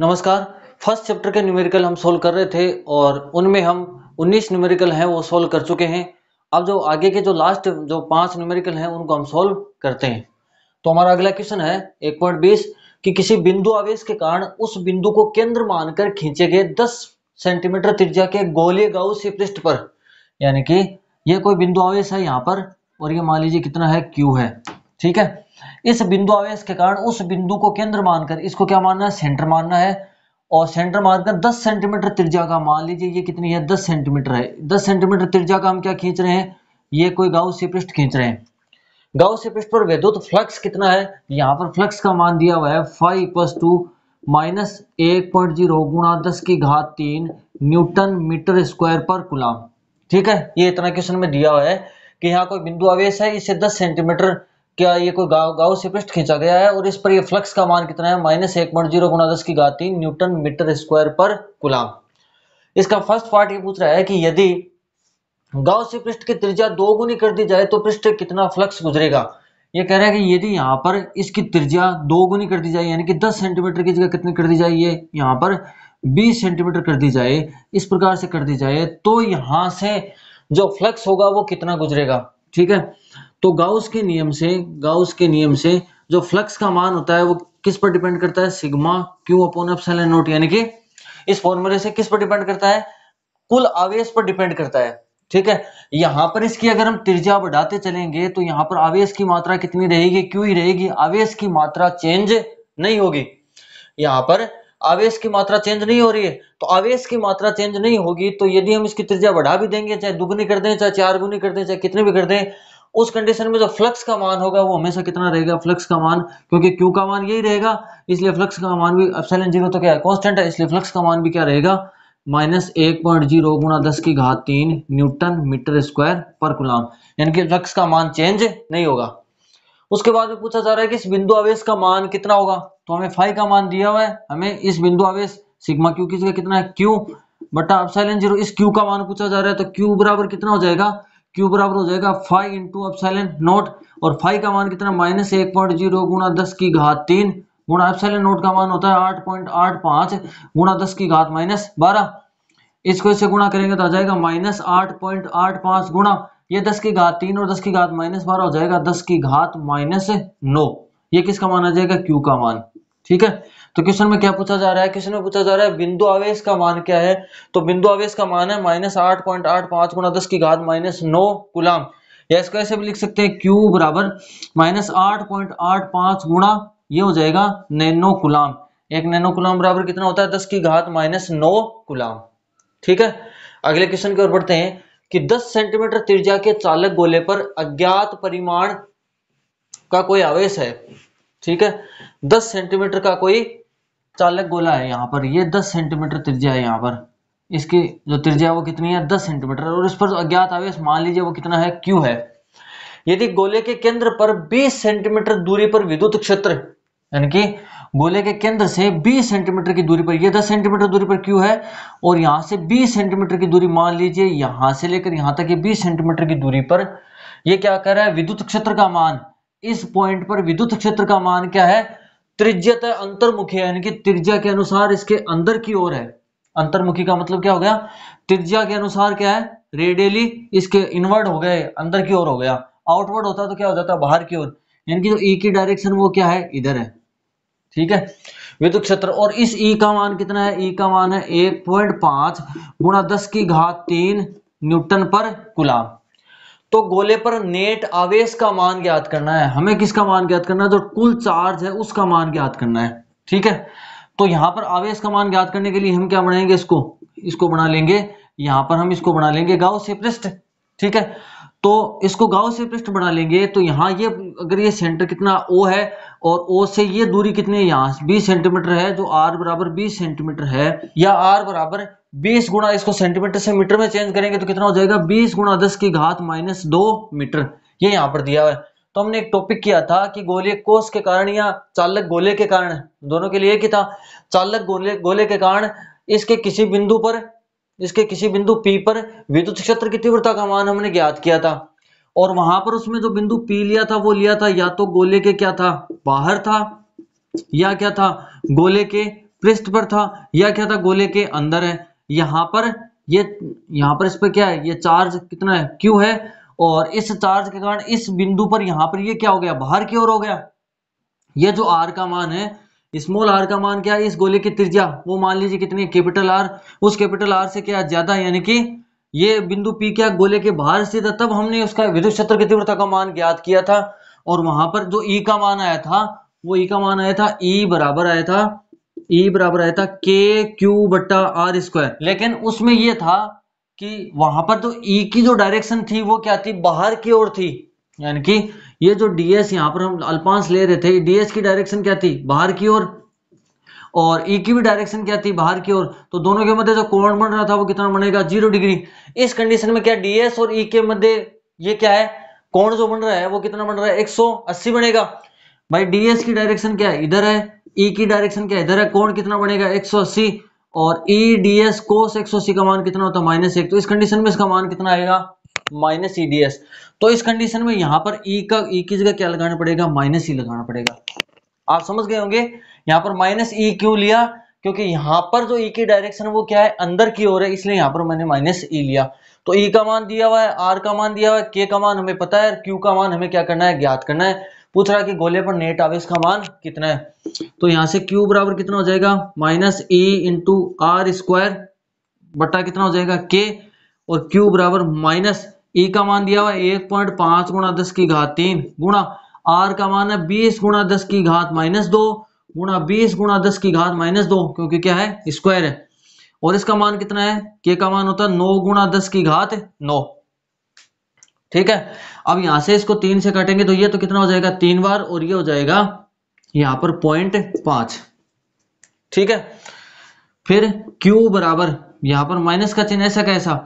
नमस्कार first chapter के numerical हम सोल्व कर रहे थे और उनमें हम 19 न्यूमेरिकल हैं वो सोल्व कर चुके हैं अब जो आगे के जो लास्ट जो पांच न्यूमेरिकल हैं उनको हम सोल्व करते हैं तो हमारा अगला क्वेश्चन है एक पॉइंट बीस कि किसी बिंदु आवेश के कारण उस बिंदु को केंद्र मानकर खींचे गए दस सेंटीमीटर त्रिज्या के गोलीय से पृष्ठ पर यानी कि यह कोई बिंदु आवेश है यहाँ पर और ये मान लीजिए कितना है क्यू है ठीक है इस बिंदु आवेश के कारण उस बिंदु को केंद्र मानकर इसको क्या मानना है सेंटर मानना है और सेंटर मानकर 10 सेंटीमीटर त्रिज्या का मान लीजिए ये कितनी है 10 सेंटीमीटर है 10 सेंटीमीटर त्रिज्या का हम क्या खींच रहे हैं ये कोई गाउ से पृष्ठ खींच रहे हैं गाउ से पृष्ठ पर वैद्युत फ्लक्स कितना है यहाँ पर फ्लक्स का मान दिया हुआ है फाइव प्लस टू माइनस एक पॉइंट जीरो गुणा दस की घात तीन न्यूटन मीटर स्क्वायर पर कुलाम ठीक है ये इतना क्वेश्चन में दिया हुआ है कि यहाँ कोई बिंदु आवेश है इसे दस सेंटीमीटर क्या ये कोई गाँव गाँव से पृष्ठ खींचा गया है और इस पर ये फ्लक्स का मान कितना है माइनस एक पॉइंट जीरो गुणा दस की गाती न्यूटन मीटर स्क्वायर पर गुलाम इसका फर्स्ट पार्ट ये पूछ रहा है कि यदि गांव से पृष्ठ की त्रिज्या दो गुनी कर दी जाए तो पृष्ठ कितना फ्लक्स गुजरेगा ये कह रहा है कि यदि यहाँ पर इसकी त्रिज्या दो गुनी कर दी जाए यानी कि दस सेंटीमीटर की जगह कितनी कर दी जाए ये यहाँ पर बीस सेंटीमीटर कर दी जाए इस प्रकार से कर दी जाए तो यहाँ से जो फ्लक्स होगा वो कितना गुजरेगा ठीक है तो गाउस के नियम से गाउस के नियम से जो फ्लक्स का मान होता है वो किस पर डिपेंड करता है sigma q upon epsilon naught यानी कि इस फॉर्मूले से किस पर डिपेंड करता है कुल आवेश पर डिपेंड करता है ठीक है यहां पर इसकी अगर हम त्रिज्या बढ़ाते चलेंगे तो यहां पर आवेश की मात्रा कितनी रहेगी क्यों ही रहेगी आवेश की मात्रा चेंज नहीं होगी यहां पर आवेश की मात्रा चेंज नहीं हो रही है तो आवेश की मात्रा चेंज नहीं होगी तो यदि हम इसकी त्रिज्या बढ़ा भी देंगे चाहे दुगनी कर दें चाहे चार गुनी कर दें चाहे कितने भी कर दें उस कंडीशन में जो फ्लक्स का मान होगा वो हमेशा कितना रहेगा फ्लक्स का मान क्योंकि क्यू का मान यही रहेगा इसलिए फ्लक्स का मान भी एप्सिलॉन जीरो तो क्या है कॉन्स्टेंट है इसलिए फ्लक्स का मान भी क्या रहेगा माइनस एक पॉइंट जीरो गुणा दस की घात तीन न्यूटन मीटर स्क्वायर पर गुलाम यानी कि फ्लक्स का मान चेंज नहीं होगा उसके बाद में पूछा जा रहा है कि इस बिंदु आवेश का मान कितना होगा तो हमें फाइव का मान दिया हुआ है हमें इस बिंदु आवेश सिग्मा क्यू किसका कितना है क्यू बटा अपसाइलन जीरो इस क्यू का मान पूछा जा रहा है तो क्यू बराबर कितना हो जाएगा क्यू बराबर हो जाएगा फाइव इंटू अपसाइलन नोट और फाइव का मान कितना माइनस एक पॉइंट जीरो गुणा दस की घात तीन गुणा अपसाइलन नोट का मान होता है आठ पॉइंट आठ पांच गुणा दस की घात माइनस बारह इसको इसे गुणा करेंगे तो आ जाएगा माइनस आठ पॉइंट आठ पांच गुणा ये दस की घात तीन और दस की घात माइनस बारह हो जाएगा दस की घात माइनस नौ ये किसका माना जाएगा क्यू का मान ठीक है तो क्वेश्चन में क्या पूछा जा रहा है क्वेश्चन में पूछा जा रहा है बिंदु आवेश का मान क्या है तो बिंदु आवेश का मान है माइनस आठ पॉइंट आठ पांच गुना दस की घात माइनस नौ गुलाम या इसको ऐसे भी लिख सकते हैं क्यू बराबर माइनस आठ पॉइंट आठ पांच गुणा ये हो जाएगा नैनो कुलाम एक नैनो कुलाम बराबर कितना होता है दस की घात माइनस नौ कुलाम ठीक है अगले क्वेश्चन की ओर बढ़ते हैं कि 10 सेंटीमीटर त्रिज्या के चालक गोले पर अज्ञात परिमाण का कोई आवेश है ठीक है 10 सेंटीमीटर का कोई चालक गोला है यहां पर ये 10 सेंटीमीटर त्रिज्या है यहां पर इसकी जो त्रिज्या वो कितनी है 10 सेंटीमीटर और इस पर अज्ञात आवेश मान लीजिए वो कितना है क्यू है यदि गोले के केंद्र पर 20 सेंटीमीटर दूरी पर विद्युत क्षेत्र यानी कि गोले के केंद्र से 20 सेंटीमीटर की दूरी पर ये 10 सेंटीमीटर दूरी पर क्यू है और यहां से 20 सेंटीमीटर की दूरी मान लीजिए यहां से लेकर यहां तक ये 20 सेंटीमीटर की दूरी पर ये क्या कर रहा है विद्युत क्षेत्र का मान इस पॉइंट पर विद्युत क्षेत्र का मान क्या है त्रिज्यत अंतर्मुखी है यानी कि त्रिज्या के अनुसार इसके अंदर की ओर है अंतर्मुखी का मतलब क्या हो गया त्रिज्या के अनुसार क्या है रेडियली इसके इनवर्ड हो गए अंदर की ओर हो गया आउटवर्ड होता तो क्या हो जाता है बाहर की ओर यानी कि जो ई e की डायरेक्शन वो क्या है इधर है ठीक है विद्युत क्षेत्र और इस ई e का मान कितना है ई e का मान है एक पॉइंट पांच गुणा दस की घात तीन न्यूटन पर गुलाम तो गोले पर नेट आवेश का मान ज्ञात करना है हमें किसका मान ज्ञात करना है जो तो कुल चार्ज है उसका मान ज्ञात करना है ठीक है तो यहां पर आवेश का मान ज्ञात करने के लिए हम क्या बनाएंगे इसको इसको बना लेंगे यहां पर हम इसको बना लेंगे गाँव से पृष्ठ ठीक है तो इसको गांव से पृष्ठ बना लेंगे तो यहाँ ये अगर ये सेंटर कितना ओ है और ओ से ये दूरी कितनी है यहाँ बीस सेंटीमीटर है जो आर बराबर बीस सेंटीमीटर है या आर बराबर बीस गुणा इसको सेंटीमीटर से मीटर में चेंज करेंगे तो कितना हो जाएगा बीस गुणा दस की घात माइनस दो मीटर ये यहाँ पर दिया हुआ है तो हमने एक टॉपिक किया था कि गोले कोष के कारण या चालक गोले के कारण दोनों के लिए ही था चालक गोले गोले के कारण इसके किसी बिंदु पर इसके किसी बिंदु P पर विद्युत क्षेत्र की तीव्रता का मान हमने ज्ञात किया था और वहां पर उसमें जो बिंदु P लिया था वो लिया था या तो गोले के क्या था बाहर था या क्या था गोले के पृष्ठ पर था या क्या था गोले के अंदर है यहां पर ये यहां पर इस पर क्या है ये चार्ज कितना है क्यू है और इस चार्ज के कारण इस बिंदु पर यहाँ पर ये क्या हो गया बाहर की ओर हो गया ये जो आर का मान है स्मॉल आर का मान क्या है इस गोले की त्रिज्या वो मान लीजिए कितनी कैपिटल आर उस कैपिटल आर से क्या ज्यादा यानी कि ये बिंदु पी क्या गोले के बाहर स्थित है तब हमने उसका विद्युत क्षेत्र की तीव्रता का मान ज्ञात किया था और वहां पर जो ई e का मान आया था वो ई e का मान आया था ई e बराबर आया था ई बराबर आया था के क्यू बट्टा आर स्क्वायर लेकिन उसमें यह था कि वहां पर तो ई की जो डायरेक्शन थी वो क्या थी बाहर की ओर थी यानी कि ये जो डीएस यहाँ पर हम अल्पांश ले रहे थे डीएस की डायरेक्शन क्या थी बाहर की ओर और ई e की भी डायरेक्शन क्या थी बाहर की ओर तो दोनों के मध्य जो कोण बन रहा था वो कितना बनेगा जीरो डिग्री इस कंडीशन में क्या डीएस और ई e के मध्य ये क्या है कोण जो बन रहा है वो कितना बन रहा है 180 बनेगा भाई डीएस की डायरेक्शन क्या है इधर है ई e की डायरेक्शन क्या है इधर है कोण कितना बनेगा 180 और ई डी एस कोस एक का मान कितना होता है माइनस एक तो इस कंडीशन में इसका मान कितना आएगा माइनस ई डी एस तो इस कंडीशन में यहां पर ई e का ई e की जगह क्या लगाना पड़ेगा माइनस ई लगाना पड़ेगा आप समझ गए होंगे यहां पर माइनस ई e क्यों लिया क्योंकि यहां पर जो ई की डायरेक्शन वो क्या है अंदर की ओर है इसलिए यहां पर मैंने माइनस ई लिया तो ई का मान दिया हुआ है आर का मान दिया हुआ है के का मान हमें पता है क्यू का मान हमें क्या करना है ज्ञात करना है पूछ रहा है कि गोले पर नेट आवेश का मान कितना है तो यहां से क्यू बराबर कितना हो जाएगा minus E into R square बट्टा कितना हो जाएगा के और Q बराबर माइनस ई का मान दिया हुआ है एक पॉइंट पांच गुणा दस की घात तीन गुणा आर का मान है बीस गुणा दस की घात माइनस दो गुणा बीस गुणा दस की घात माइनस दो क्योंकि क्या है स्क्वायर है और इसका मान कितना है के का मान होता है नौ गुणा दस की घात नौ ठीक है अब यहां से इसको तीन से काटेंगे तो ये तो कितना हो जाएगा तीन बार और ये हो जाएगा यहां पर पॉइंट पांच ठीक है फिर Q बराबर यहां पर माइनस का चिन्ह ऐसा कैसा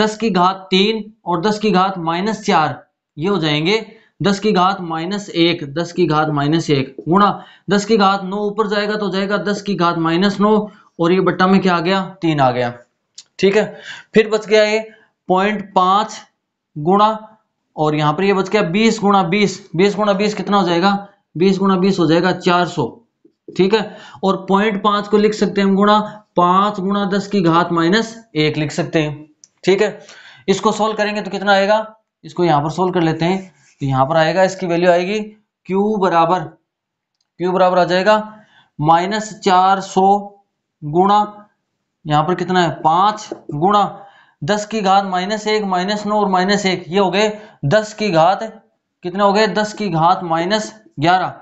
दस की घात तीन और दस की घात माइनस चार ये हो जाएंगे दस की घात माइनस एक दस की घात माइनस एक गुणा दस की घात नौ ऊपर जाएगा तो जाएगा दस की घात माइनस नौ और ये बट्टा में क्या आ गया तीन आ गया ठीक है फिर बच गया ये पॉइंट पांच गुणा और यहां पर ये बच गया बीस गुणा बीस बीस गुणा बीस कितना हो जाएगा बीस गुणा बीस हो जाएगा चार सौ ठीक है और पॉइंट पांच को लिख सकते हैं हम गुणा पांच गुणा दस की घात माइनस एक लिख सकते हैं ठीक है इसको सोल्व करेंगे तो कितना आएगा इसको यहां पर सोल्व कर लेते हैं तो यहां पर आएगा इसकी वैल्यू आएगी क्यू बराबर क्यू बराबर आ जाएगा माइनस चार सौ गुणा यहां पर कितना है पांच गुणा दस की घात माइनस एक माइनस नौ और माइनस एक ये हो गए दस की घात कितने हो गए दस की घात माइनस ग्यारह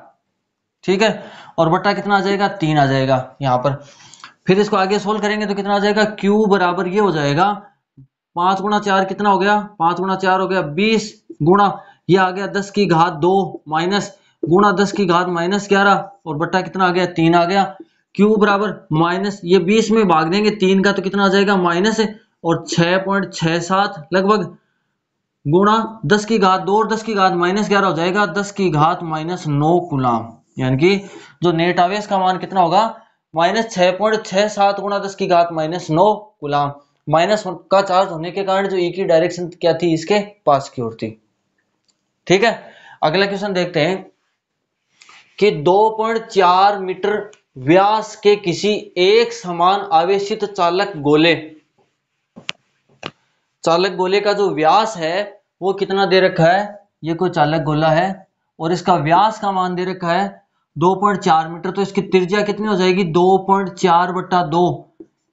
ठीक है और बट्टा कितना आ जाएगा तीन आ जाएगा यहां पर फिर इसको आगे सोल्व करेंगे तो कितना आ जाएगा क्यू बराबर ये हो जाएगा पांच गुणा चार कितना हो गया पांच गुणा चार हो गया बीस गुणा ये आ गया दस की घात दो माइनस गुणा दस की घात माइनस ग्यारह और बट्टा कितना आ गया तीन आ गया क्यू बराबर माइनस ये बीस में भाग देंगे तीन का तो कितना आ जाएगा माइनस और छह पॉइंट छह सात लगभग गुणा दस की घात दो और दस की घात माइनस ग्यारह हो जाएगा दस की घात माइनस नौ गुलाम यानी कि जो नेट आवेश का मान कितना होगा माइनस छह पॉइंट छह सात गुणा दस की घात माइनस नौ गुलाम माइनस का चार्ज होने के कारण जो ई e की डायरेक्शन क्या थी इसके पास की ओर थी ठीक है अगला क्वेश्चन देखते हैं कि 2.4 मीटर व्यास के किसी एक समान आवेशित चालक गोले चालक गोले का जो व्यास है वो कितना दे रखा है ये कोई चालक गोला है और इसका व्यास का मान दे रखा है 2.4 मीटर तो इसकी त्रिज्या कितनी हो जाएगी 2.4 बट्टा दो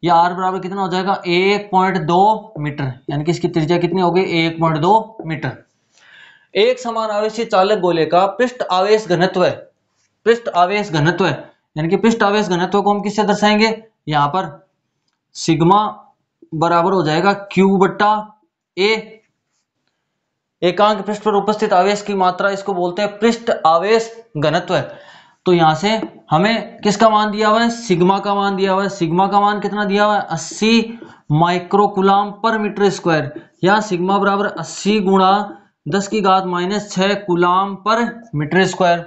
ये आर बराबर कितना हो जाएगा एक पॉइंट दो मीटर यानी कि इसकी त्रिज्या कितनी हो गई एक पॉइंट दो मीटर एक समान आवेश चालक गोले का पृष्ठ आवेश घनत्व पृष्ठ आवेश घनत्व यानी कि पृष्ठ आवेश घनत्व को हम किससे दर्शाएंगे यहां पर सिग्मा बराबर हो जाएगा क्यू बट्टा ए एकांक पृष्ठ पर उपस्थित आवेश की मात्रा इसको बोलते हैं पृष्ठ आवेश घनत्व तो यहां से हमें किसका मान दिया हुआ है सिग्मा का मान दिया हुआ है सिग्मा का मान कितना दिया हुआ है अस्सी माइक्रोकुलाम पर मीटर स्क्वायर या सिग्मा बराबर अस्सी गुणा दस की घात माइनस छः कुलाम पर मीटर स्क्वायर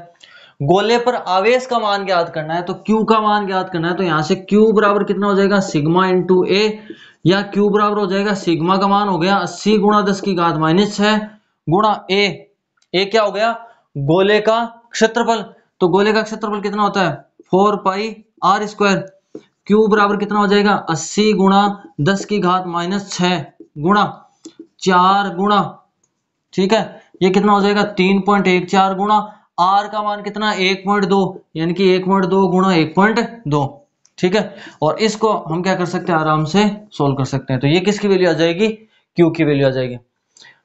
गोले पर आवेश का मान ज्ञात करना है तो Q का मान ज्ञात करना है तो यहाँ से Q बराबर कितना हो जाएगा सिग्मा इंटू ए या Q बराबर हो जाएगा सिग्मा का मान हो गया अस्सी गुणा दस की घात माइनस छः गुणा ए ए क्या हो गया गोले का क्षेत्रफल तो गोले का क्षेत्रफल कितना होता है four pi R square q बराबर कितना हो जाएगा अस्सी गुणा दस की घात माइनस छ गुणा चार गुणा ठीक है ये कितना हो जाएगा तीन पॉइंट एक चार गुणा आर का मान कितना एक पॉइंट दो यानी कि एक पॉइंट दो गुणा एक पॉइंट दो ठीक है और इसको हम क्या कर सकते हैं आराम से सोल्व कर सकते हैं तो ये किसकी वैल्यू आ जाएगी क्यू की वैल्यू आ जाएगी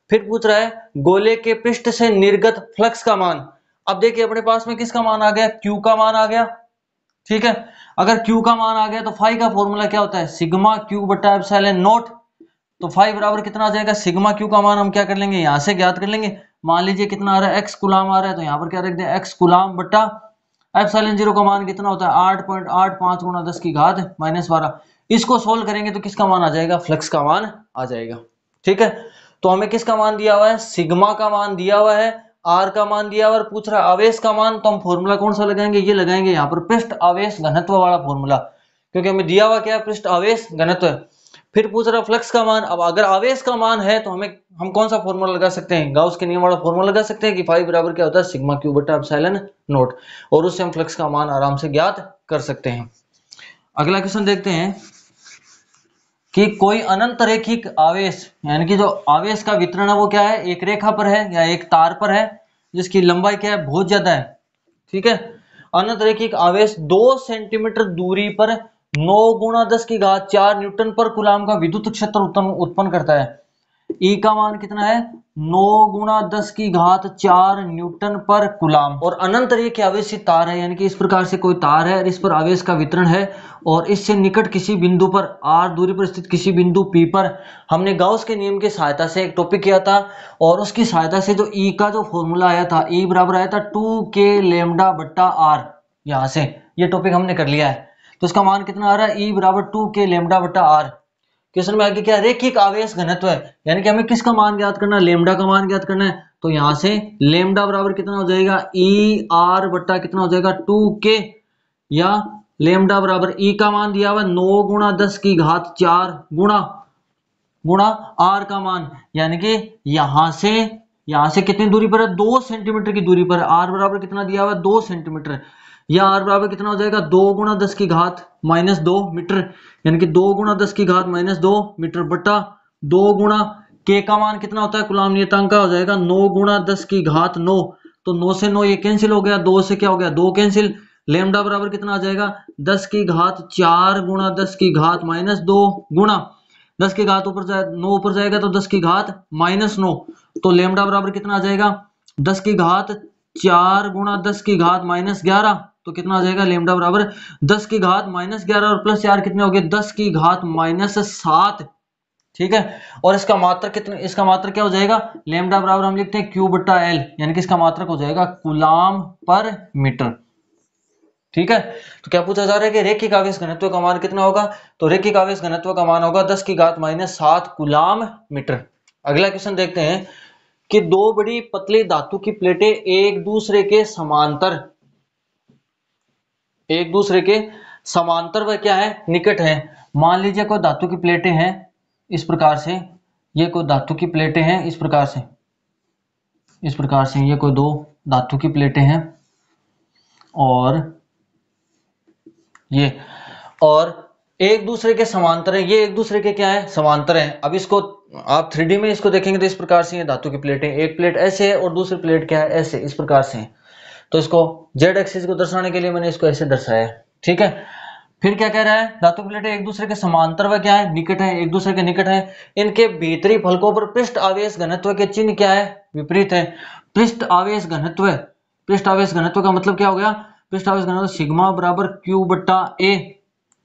फिर पूछ रहा है गोले के पृष्ठ से निर्गत फ्लक्स का मान अब देखिए अपने पास में किसका मान आ गया क्यू का मान आ गया ठीक है अगर क्यू का मान आ गया तो फाइव का फॉर्मूला क्या होता है सिग्मा क्यू बटा एप्सिलॉन नोट तो फाइव बराबर कितना आ जाएगा सिग्मा क्यू का मान हम क्या कर लेंगे यहां से ज्ञात कर लेंगे मान लीजिए कितना आ रहा है एक्स गुलाम आ रहा है तो यहां पर क्या रख दें एक्स गुलाम बटा एप्सिलॉन जीरो का मान कितना होता है आठ पॉइंट आठ पांच गुना दस की घात माइनस बारह इसको सोल्व करेंगे तो किसका मान आ जाएगा फ्लक्स का मान आ जाएगा ठीक है तो हमें किसका मान दिया हुआ है सिग्मा का मान दिया हुआ है आर का मान दिया और पूछ रहा आवेश का मान तो हम फॉर्मूला कौन सा लगाएंगे ये लगाएंगे यहाँ पर पृष्ठ आवेश घनत्व वाला फॉर्मूला क्योंकि हमें दिया हुआ क्या है पृष्ठ आवेश घनत्व फिर पूछ रहा फ्लक्स का मान अब अगर आवेश का मान है तो हमें हम कौन सा फॉर्मूला लगा सकते हैं गाउस के नियम वाला फॉर्मूला लगा सकते हैं कि फाइव बराबर क्या होता है सिग्मा क्यू बटा एप्सिलॉन नोट और उससे हम फ्लक्स का मान आराम से ज्ञात कर सकते हैं अगला क्वेश्चन देखते हैं कि कोई अनंत रेखिक आवेश यानी कि जो आवेश का वितरण है वो क्या है एक रेखा पर है या एक तार पर है जिसकी लंबाई क्या है बहुत ज्यादा है ठीक है अनंत रेखिक आवेश दो सेंटीमीटर दूरी पर नौ गुणा दस की घात चार न्यूटन पर गुलाम का विद्युत क्षेत्र उत्पन्न करता है E का मान कितना है नौ गुणा दस की घात चार न्यूटन पर कुलाम और अनंत एक आवेशी तार है यानी कि इस प्रकार से कोई तार है और इस पर आवेश का वितरण है और इससे निकट किसी बिंदु पर आर दूरी पर स्थित किसी बिंदु पी पर हमने गाउस के नियम की सहायता से एक टॉपिक किया था और उसकी सहायता से जो ई e का जो फॉर्मूला आया था ई e बराबर आया था टू के लेमडा बट्टा आर यहाँ से ये टॉपिक हमने कर लिया है तो इसका मान कितना आ रहा है ई e बराबर टू के लेमडा बट्टा आर क्वेश्चन में आगे क्या रेखिक आवेश घनत्व है यानी कि हमें किसका मान ज्ञात करना है लेमडा का मान ज्ञात करना है तो यहां से लेमडा बराबर कितना हो जाएगा ई e आर बट्टा कितना हो जाएगा टू के या लेमडा बराबर ई e का मान दिया हुआ नौ गुणा दस की घात चार गुणा गुणा आर का मान यानी कि यहां से यहां से कितनी दूरी पर है दो सेंटीमीटर की दूरी पर आर बराबर कितना दिया हुआ है दो सेंटीमीटर या आर बराबर कितना हो जाएगा दो गुणा दस की घात माइनस दो मीटर यानी कि दो गुणा दस की घात माइनस दो मीटर बटा दो गुणा के का मान कितना होता है गुलाम नियतांक का हो जाएगा नौ गुणा दस की घात नौ तो नौ से नौ ये कैंसिल हो गया दो से क्या हो गया दो कैंसिल लेमडा बराबर कितना आ जाएगा दस की घात चार गुणा दस की घात माइनस दो गुणा दस की घात ऊपर जाए नौ ऊपर जाएगा तो दस की घात माइनस नौ तो लेमडा बराबर कितना आ जाएगा दस की घात चार गुणा दस की घात माइनस ग्यारह तो कितना आ जाएगा लेमडा बराबर दस की घात माइनस ग्यारह और प्लस चार कितने हो गए दस की घात माइनस सात ठीक है और इसका मात्र कितने इसका मात्र क्या हो जाएगा लेमडा बराबर हम लिखते हैं क्यू बट्टा एल यानी कि इसका मात्रक हो जाएगा गुलाम पर मीटर ठीक है तो क्या पूछा जा रहा है कि रेखिक आवेश घनत्व का मान कितना होगा तो रेखिक आवेश घनत्व का मान होगा दस की घात माइनस सात गुलाम मीटर अगला क्वेश्चन देखते हैं कि दो बड़ी पतली धातु की प्लेटें एक दूसरे के समांतर एक दूसरे के समांतर व क्या है निकट है मान लीजिए कोई धातु की प्लेटें हैं इस प्रकार से ये कोई धातु की प्लेटें हैं इस प्रकार से इस प्रकार से ये कोई दो धातु की प्लेटें हैं और ये और एक दूसरे के समांतर है ये एक दूसरे के क्या है समांतर है अब इसको आप थ्री में इसको देखेंगे तो इस प्रकार से ये धातु की प्लेटें एक प्लेट ऐसे है और दूसरी प्लेट क्या है ऐसे इस प्रकार से है तो इसको जेड एक्सिस को दर्शाने के लिए मैंने इसको ऐसे दर्शाया ठीक है फिर क्या कह रहा है धातु प्लेटें एक दूसरे के समांतर व क्या है निकट है एक दूसरे के निकट है इनके भीतरी फलकों पर पृष्ठ आवेश घनत्व के चिन्ह क्या है विपरीत है पृष्ठ आवेश घनत्व पृष्ठ आवेश घनत्व का मतलब क्या हो गया पृष्ठ आवेश घनत्व सिग्मा बराबर क्यू बट्टा ए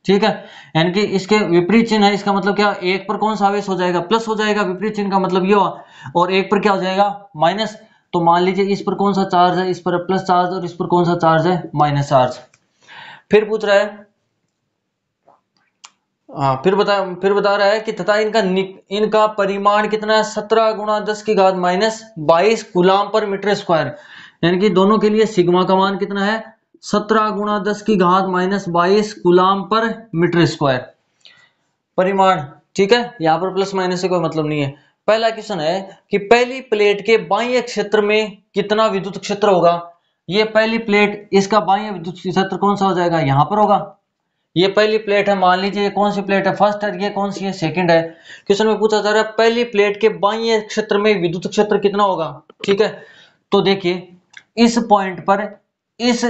ठीक है यानी कि इसके विपरीत चिन्ह है इसका मतलब क्या एक पर कौन सा आवेश हो जाएगा प्लस हो जाएगा विपरीत चिन्ह का मतलब ये हुआ और एक पर क्या हो जाएगा माइनस तो मान लीजिए इस पर कौन सा चार्ज है इस पर प्लस चार्ज और इस पर कौन सा चार्ज है माइनस चार्ज फिर पूछ रहा है हाँ फिर बता फिर बता रहा है कि तथा इनका इनका परिमाण कितना है सत्रह गुणा दस की घात माइनस बाईस गुलाम पर मीटर स्क्वायर यानी कि दोनों के लिए सिग्मा का मान कितना है सत्रह गुणा दस की घात माइनस बाईस गुलाम पर मीटर स्क्वायर परिमाण ठीक है यहाँ पर प्लस माइनस से कोई मतलब नहीं है पहला क्वेश्चन है कि पहली प्लेट के बाह्य क्षेत्र में कितना विद्युत क्षेत्र होगा ये पहली प्लेट इसका बाह्य विद्युत क्षेत्र कौन सा हो जाएगा यहां पर होगा ये पहली प्लेट है मान लीजिए कौन सी प्लेट है फर्स्ट है ये कौन सी है सेकंड है क्वेश्चन में पूछा जा रहा है पहली प्लेट के बाह्य क्षेत्र में विद्युत क्षेत्र कितना होगा ठीक है तो देखिए इस पॉइंट पर इस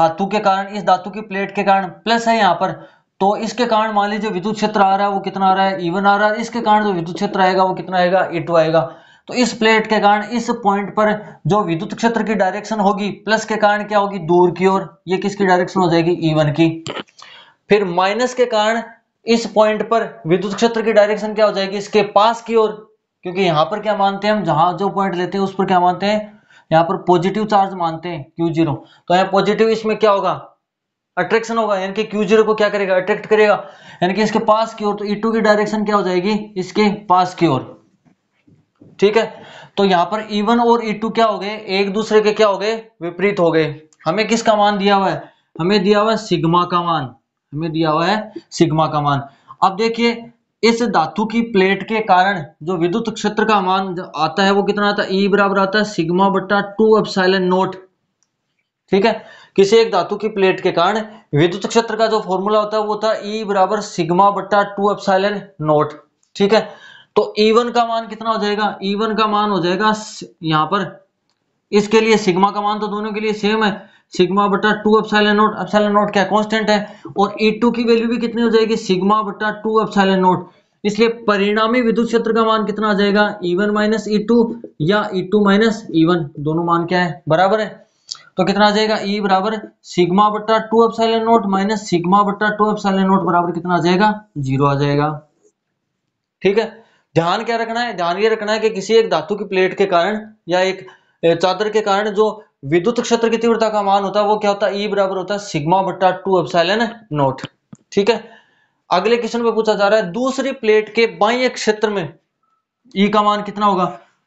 धातु के कारण इस धातु की प्लेट के कारण प्लस है यहां पर तो इसके कारण मान लीजिए विद्युत क्षेत्र आ रहा है वो कितना आ रहा है इवन आ रहा है इसके कारण जो विद्युत क्षेत्र आएगा वो कितना आएगा ए टू तो आएगा तो इस प्लेट के कारण इस पॉइंट पर जो विद्युत क्षेत्र की डायरेक्शन होगी प्लस के कारण क्या होगी दूर की ओर ये किसकी डायरेक्शन हो जाएगी ई की फिर माइनस के कारण इस पॉइंट पर विद्युत क्षेत्र की डायरेक्शन क्या हो जाएगी इसके पास की ओर क्योंकि यहां पर क्या मानते हैं हम जहां जो पॉइंट लेते हैं उस पर क्या मानते हैं यहां पर पॉजिटिव चार्ज मानते हैं क्यू जीरो तो यहां पॉजिटिव इसमें क्या होगा अट्रैक्शन होगा यानी कि Q0 को क्या करेगा अट्रैक्ट करेगा यानी कि इसके पास की ओर तो E2 की डायरेक्शन क्या हो जाएगी इसके पास की ओर ठीक है तो यहां पर E1 और E2 क्या हो गए एक दूसरे के क्या हो गए विपरीत हो गए हमें किसका मान दिया हुआ है हमें दिया हुआ है सिग्मा का मान हमें दिया हुआ है सिग्मा का मान अब देखिए इस धातु की प्लेट के कारण जो विद्युत क्षेत्र का मान आता है वो कितना आता है ई e बराबर आता है सिग्मा बट्टा टू एप्साइलन नोट ठीक है किसी एक धातु की प्लेट के कारण विद्युत क्षेत्र का जो फॉर्मूला होता है वो था ई e बराबर सिग्मा बट्टा टू एप्साइलन नोट ठीक है तो ईवन e का मान कितना हो जाएगा ईवन e का मान हो जाएगा यहां पर इसके लिए सिग्मा का मान तो दोनों के लिए सेम है सिग्मा बटा two epsilon naught epsilon naught क्या कॉन्स्टेंट है और E2 की वैल्यू भी कितनी हो जाएगी सिग्मा बटा टू एप्साइलन नोट इसलिए परिणामी विद्युत क्षेत्र का मान कितना आ जाएगा E1 माइनस टू या E2 माइनस E1 दोनों मान क्या है बराबर है तो कितना आ जाएगा ई e बराबर सिग्मा बट्टा two epsilon naught minus sigma बट्टा टू साइलेंट नोट बराबर कितना आ जाएगा जीरो आ जाएगा ठीक है ध्यान क्या रखना है ध्यान ये रखना है कि किसी एक धातु की प्लेट के कारण या एक चादर के कारण जो विद्युत क्षेत्र की तीव्रता का मान होता है वो क्या होता है ई e बराबर होता है सिग्मा बट्टा टू एप्साइलन नोट ठीक है अगले क्वेश्चन में पूछा जा रहा है दूसरी प्लेट के बाह्य क्षेत्र में ई e का मान कितना होगा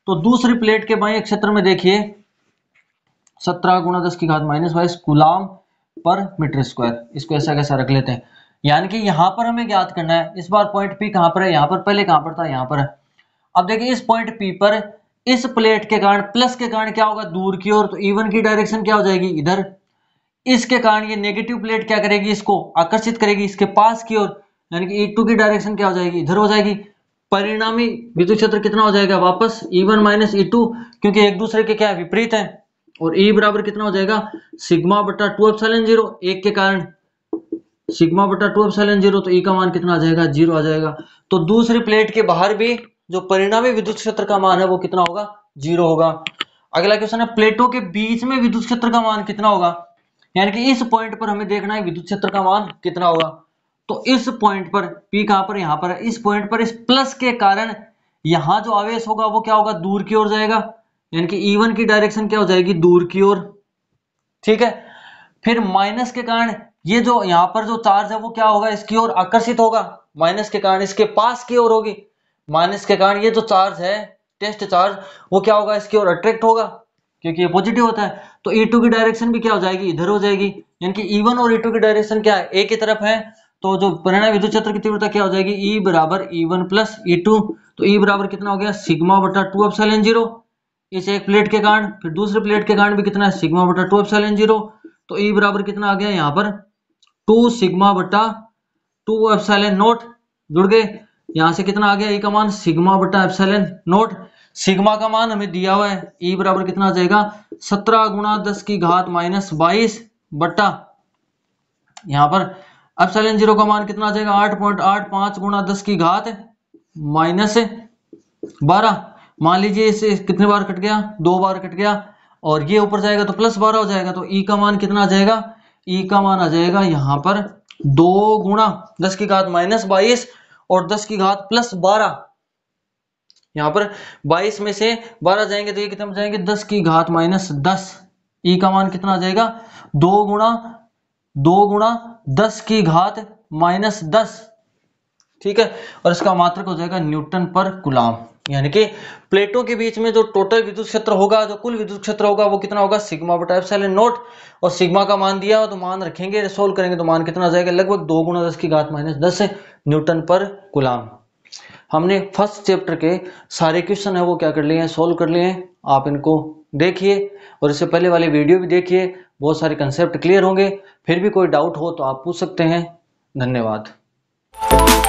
तो दूसरी प्लेट के बाह्य क्षेत्र में देखिए सत्रह गुणा दस की घात माइनस बाईस गुलाम पर मीटर स्क्वायर इसको ऐसा कैसा रख लेते हैं यानी कि यहाँ पर हमें ज्ञात करना है इस बार पॉइंट पी कहाँ पर है यहाँ पर पहले कहाँ पर था यहाँ पर है अब देखिए इस पॉइंट पी पर इस प्लेट के कारण प्लस के कारण क्या होगा दूर की ओर तो इवन की डायरेक्शन क्या हो जाएगी इधर इसके कारण ये नेगेटिव प्लेट क्या करेगी इसको आकर्षित करेगी इसके पास की ओर यानी कि ई टू की डायरेक्शन क्या हो जाएगी इधर हो जाएगी परिणामी विद्युत क्षेत्र कितना हो जाएगा वापस E one minus E two क्योंकि एक दूसरे के क्या विपरीत है और ई e बराबर कितना हो जाएगा सिग्मा बटा टू सेलन जीरो एक के कारण सिग्मा बटा टू सेलन जीरो तो ई e का मान कितना आ जाएगा जीरो आ जाएगा तो दूसरी प्लेट के बाहर भी जो परिणामी विद्युत क्षेत्र का मान है वो कितना होगा जीरो होगा अगला क्वेश्चन है प्लेटों के बीच में विद्युत क्षेत्र का मान कितना होगा यानी कि इस पॉइंट पर हमें देखना है विद्युत क्षेत्र का मान कितना होगा तो इस पॉइंट पर पी कहां पर यहां पर है इस पॉइंट पर इस प्लस के कारण यहां जो आवेश होगा वो क्या होगा दूर की ओर जाएगा यानी कि ई e की डायरेक्शन क्या हो जाएगी दूर की ओर ठीक है फिर माइनस के कारण ये जो यहाँ पर जो चार्ज है वो क्या होगा इसकी ओर आकर्षित होगा माइनस के कारण इसके पास की ओर होगी माइनस के कारण ये जो चार्ज है टेस्ट चार्ज वो क्या होगा इसकी ओर अट्रैक्ट होगा क्योंकि ये पॉजिटिव होता है तो E2 की डायरेक्शन भी क्या हो जाएगी इधर हो जाएगी यानी कि ई e और E2 की डायरेक्शन क्या है ए की तरफ है तो जो परिणाम विद्युत क्षेत्र की तीव्रता क्या हो जाएगी ई e बराबर E one plus E two तो ई बराबर कितना हो गया सिग्मा बटा टू अब सेलन जीरो इस एक प्लेट के कारण फिर दूसरे प्लेट के कारण भी कितना है सिग्मा बटा टू एफ जीरो तो ई e बराबर कितना आ गया यहाँ पर टू सिग्मा बटा टू एप्सलन नोट जुड़ गए यहां से कितना आ गया ई e का मान सिग्मा बटा एप्सलन नोट सिग्मा का मान हमें दिया हुआ है ई e बराबर कितना आ जाएगा सत्रह गुणा दस की घात माइनस बाईस बट्टा यहां पर एफ एप्सलन जीरो का मान कितना आ जाएगा आठ पॉइंट आठ पांच गुणा दस की घात माइनस बारह मान लीजिए इसे कितने बार कट गया दो बार कट गया और ये ऊपर जाएगा तो प्लस बारह हो जाएगा तो ई e का मान कितना आ जाएगा ई e का मान आ जाएगा यहां पर दो गुणा दस की घात माइनस बाईस और दस की घात प्लस बारह यहां पर बाईस में से बारह जाएंगे तो ये कितने जाएंगे दस की घात माइनस दस ई e का मान कितना आ जाएगा दो गुणा दो गुणा दस की घात माइनस दस ठीक है और इसका मात्रक हो जाएगा न्यूटन पर गुलाम यानी कि प्लेटों के बीच में जो टोटल विद्युत क्षेत्र होगा जो कुल विद्युत क्षेत्र होगा वो कितना होगा सिग्मा बटा एफ नोट और सिग्मा का मान दिया तो मान रखेंगे सोल्व करेंगे तो मान कितना जाएगा लगभग दो गुणा दस की घात माइनस दस न्यूटन पर गुलाम हमने फर्स्ट चैप्टर के सारे क्वेश्चन है वो क्या कर लिए हैं सोल्व कर लिए हैं आप इनको देखिए और इससे पहले वाले वीडियो भी देखिए बहुत सारे कंसेप्ट क्लियर होंगे फिर भी कोई डाउट हो तो आप पूछ सकते हैं धन्यवाद